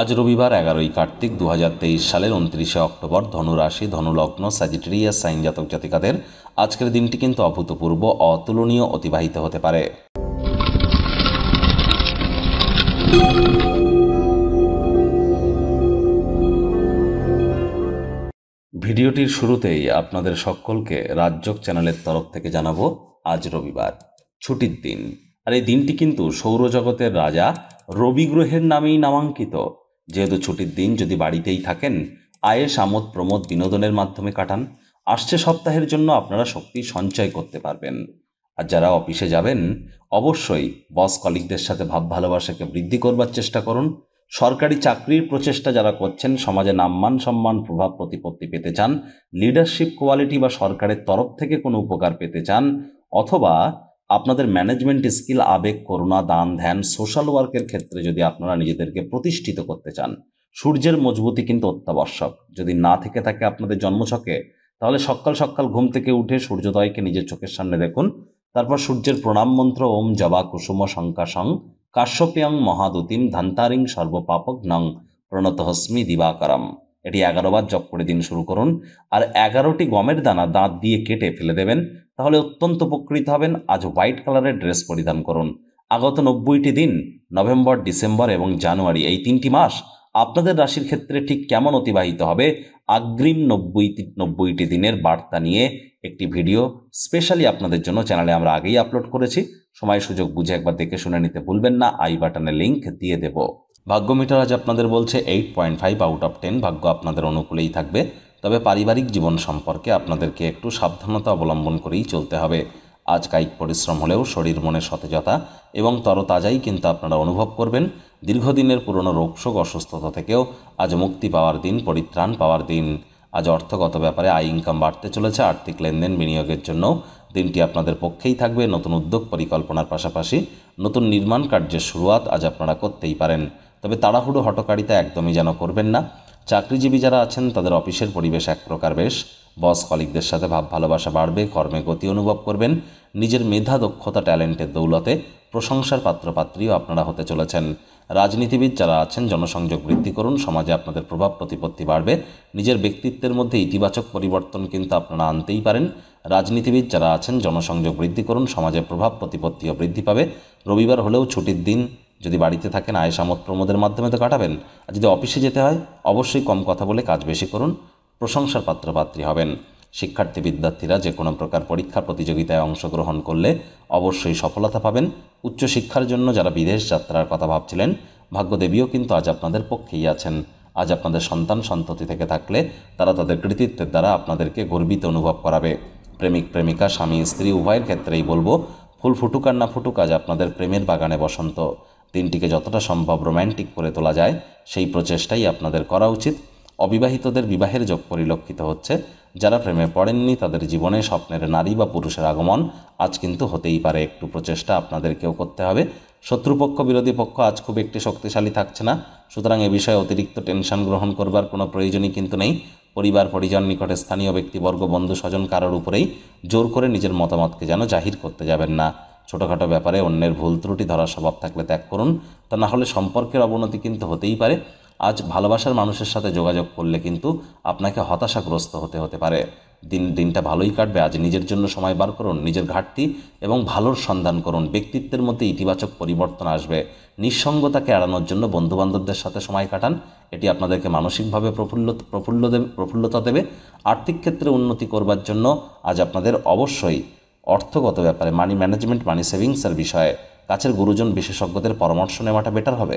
আজ রবিবার এগারোই কার্তিক দু সালের উনত্রিশে অক্টোবর ধনুরাশি ধনুলগ্ন স্যাজিটেরিয়াস সাইন জাতক জাতিকাদের আজকের দিনটি কিন্তু অভূতপূর্ব অতুলনীয় অতিবাহিত হতে পারে ভিডিওটির শুরুতেই আপনাদের সকলকে রাজ্যক চ্যানেলের তরফ থেকে জানাবো আজ রবিবার ছুটির দিন আর এই দিনটি কিন্তু সৌরজগতের রাজা রবি গ্রহের নামেই নামাঙ্কিত যেহেতু ছুটির দিন যদি বাড়িতেই থাকেন আয়েস আমোদ প্রমোদ বিনোদনের মাধ্যমে কাটান আসছে সপ্তাহের জন্য আপনারা শক্তি সঞ্চয় করতে পারবেন আর যারা অফিসে যাবেন অবশ্যই বস কলিকদের সাথে ভাব ভালোবাসাকে বৃদ্ধি করবার চেষ্টা করুন সরকারি চাকরির প্রচেষ্টা যারা করছেন সমাজে নামমান সম্মান প্রভাব প্রতিপত্তি পেতে চান লিডারশিপ কোয়ালিটি বা সরকারের তরফ থেকে কোনো উপকার পেতে চান অথবা আপনাদের ম্যানেজমেন্ট স্কিল আবেগ করুণা দান ধ্যান সোশ্যাল ওয়ার্কের ক্ষেত্রে যদি আপনারা নিজেদেরকে প্রতিষ্ঠিত করতে চান সূর্যের মজবুতি কিন্তু অত্যাবশ্যক যদি না থেকে থাকে আপনাদের জন্মছকে তাহলে সকাল সকাল ঘুম থেকে উঠে সূর্যোদয়কে নিজের চোখের সামনে দেখুন তারপর সূর্যের প্রণাম মন্ত্র ওম জবা কুসুম শঙ্কাশং কাশ্যপিয়াং মহাদুতিম ধান্তারিং সর্বপাপক নং প্রণত হস্মি দিবাকারম এটি এগারোবার জপ করে দিন শুরু করুন আর এগারোটি গমের দানা দাঁত দিয়ে কেটে ফেলে দেবেন তাহলে অত্যন্ত উপকৃত হবেন আজ হোয়াইট কালারের ড্রেস পরিধান করুন আগত নব্বইটি দিন নভেম্বর ডিসেম্বর এবং জানুয়ারি এই তিনটি মাস আপনাদের রাশির ক্ষেত্রে ঠিক কেমন অতিবাহিত হবে আগ্রিম নব্বই নব্বইটি দিনের বার্তা নিয়ে একটি ভিডিও স্পেশালি আপনাদের জন্য চ্যানেলে আমরা আগেই আপলোড করেছি সময় সুযোগ বুঝে একবার দেখে শুনে নিতে ভুলবেন না আই বাটনে লিঙ্ক দিয়ে দেব ভাগ্য মিটার আজ আপনাদের বলছে eight point five out of ten ভাগ্য আপনাদের অনুকূলেই থাকবে তবে পারিবারিক জীবন সম্পর্কে আপনাদেরকে একটু সাবধানতা অবলম্বন করেই চলতে হবে আজ কায়িক পরিশ্রম হলেও শরীর মনে সতেজতা এবং তরতাজাই কিন্তু আপনারা অনুভব করবেন দীর্ঘদিনের পুরনো রোগশোক অসুস্থতা থেকেও আজ মুক্তি পাওয়ার দিন পরিত্রাণ পাওয়ার দিন আজ অর্থগত ব্যাপারে আয় ইনকাম বাড়তে চলেছে আর্থিক লেনদেন বিনিয়োগের জন্য দিনটি আপনাদের পক্ষেই থাকবে নতুন উদ্যোগ পরিকল্পনার পাশাপাশি নতুন নির্মাণ কার্যের শুরুয়াত আজ আপনারা করতেই পারেন তবে তাড়াহুড়ো হটকারিতা একদমই যেন করবেন না চাকরিজীবী যারা আছেন তাদের অফিসের পরিবেশ এক প্রকার বেশ বস কলিকদের সাথে ভাব ভালোবাসা বাড়বে কর্মে গতি অনুভব করবেন নিজের মেধা দক্ষতা ট্যালেন্টের দৌলতে প্রশংসার পাত্রপাত্রীও আপনারা হতে চলেছেন রাজনীতিবিদ যারা আছেন জনসংযোগ বৃদ্ধি করুন সমাজে আপনাদের প্রভাব প্রতিপত্তি বাড়বে নিজের ব্যক্তিত্বের মধ্যে ইতিবাচক পরিবর্তন কিন্তু আপনারা আনতেই পারেন রাজনীতিবিদ যারা আছেন জনসংযোগ বৃদ্ধি করুন সমাজে প্রভাব প্রতিপত্তিও বৃদ্ধি পাবে রবিবার হলেও ছুটির দিন যদি বাড়িতে থাকেন আয় সামত প্রমোদের মাধ্যমে তো কাটাবেন আর যদি অফিসে যেতে হয় অবশ্যই কম কথা বলে কাজ বেশি করুন প্রশংসার পাত্রপাত্রী হবেন শিক্ষার্থী বিদ্যার্থীরা যে কোনো প্রকার পরীক্ষা প্রতিযোগিতায় অংশগ্রহণ করলে অবশ্যই সফলতা পাবেন উচ্চশিক্ষার জন্য যারা বিদেশ যাত্রার কথা ভাবছিলেন ভাগ্যদেবীও কিন্তু আজ আপনাদের পক্ষেই আছেন আজ আপনাদের সন্তান সন্ততি থেকে থাকলে তারা তাদের কৃতিত্বের দ্বারা আপনাদেরকে গর্বিত অনুভব করাবে প্রেমিক প্রেমিকা স্বামী স্ত্রী উভয়ের ক্ষেত্রেই বলবো ফুল ফুটুক আর না ফুটুক আজ আপনাদের প্রেমের বাগানে বসন্ত দিনটিকে যতটা সম্ভব রোম্যান্টিক করে তোলা যায় সেই প্রচেষ্টাই আপনাদের করা উচিত অবিবাহিতদের বিবাহের যোগ পরিলক্ষিত হচ্ছে যারা প্রেমে পড়েননি তাদের জীবনে স্বপ্নের নারী বা পুরুষের আগমন আজ কিন্তু হতেই পারে একটু প্রচেষ্টা আপনাদেরকেও করতে হবে শত্রুপক্ষ বিরোধী পক্ষ আজ খুব একটি শক্তিশালী থাকছে না সুতরাং এ বিষয়ে অতিরিক্ত টেনশন গ্রহণ করবার কোনো প্রয়োজনই কিন্তু নেই পরিবার পরিজন নিকটে স্থানীয় ব্যক্তিবর্গ বন্ধু স্বজন কারোর উপরেই জোর করে নিজের মতামতকে যেন জাহির করতে যাবেন না ছোটোখাটো ব্যাপারে অন্যের ভুল ত্রুটি ধরার স্বভাব থাকলে ত্যাগ করুন তা না হলে সম্পর্কের অবনতি কিন্তু হতেই পারে আজ ভালোবাসার মানুষের সাথে যোগাযোগ করলে কিন্তু আপনাকে হতাশাগ্রস্ত হতে হতে পারে দিন দিনটা ভালোই কাটবে আজ নিজের জন্য সময় বার করুন নিজের ঘাটতি এবং ভালোর সন্ধান করুন ব্যক্তিত্বের মধ্যে ইতিবাচক পরিবর্তন আসবে নিঃসঙ্গতাকে এড়ানোর জন্য বন্ধুবান্ধবদের সাথে সময় কাটান এটি আপনাদেরকে মানসিকভাবে প্রফুল্ল প্রফুল্ল দেবে প্রফুল্লতা দেবে আর্থিক ক্ষেত্রে উন্নতি করবার জন্য আজ আপনাদের অবশ্যই অর্থগত ব্যাপারে মানি ম্যানেজমেন্ট মানি সেভিংসের বিষয়ে কাছের গুরুজন বিশেষজ্ঞদের পরামর্শ নেওয়াটা বেটার হবে